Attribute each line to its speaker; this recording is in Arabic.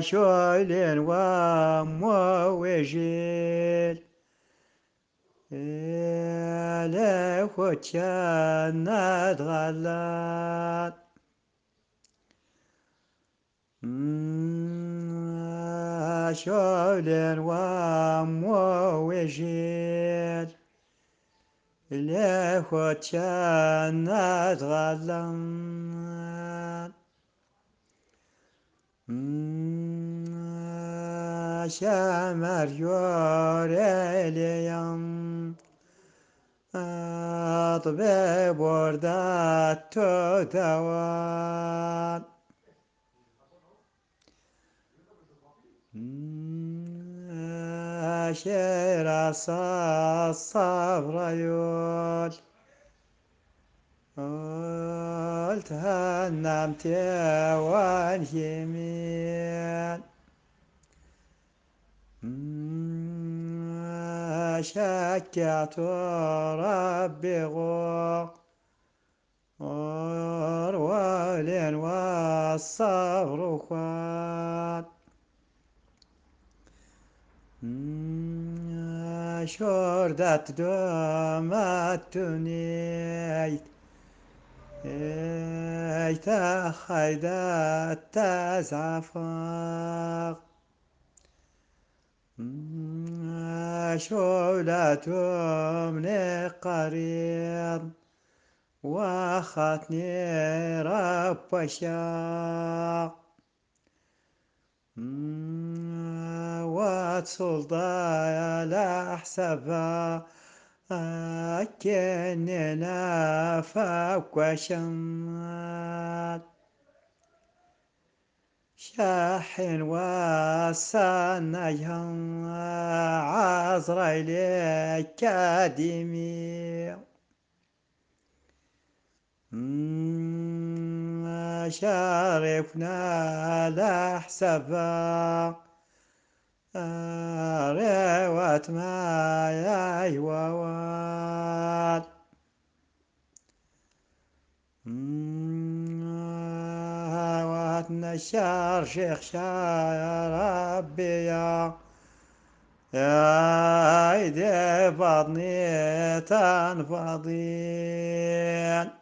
Speaker 1: شعل وام وجيل لا خوتنا غلط شولين وام وجيل لا خوتنا غلط Şemer yoreliyam ve borda tutavan hmm, Şerasa savrayol Oh قلت نامتي وان يمين شكت ربي غوق ورول والصبر خوان شردت دمت نيت تا زعفاق شعلة من قريض وخطني رب شاق وتصل ضايا لا أحسبها أكن لا فاكوشمال شاحن وسنجهم عزرائيل أكاديمي شارفنا لا حسب آه، ما هواتنا الشار شيخ شار ربي يا يا ايدي فاضني تنفضين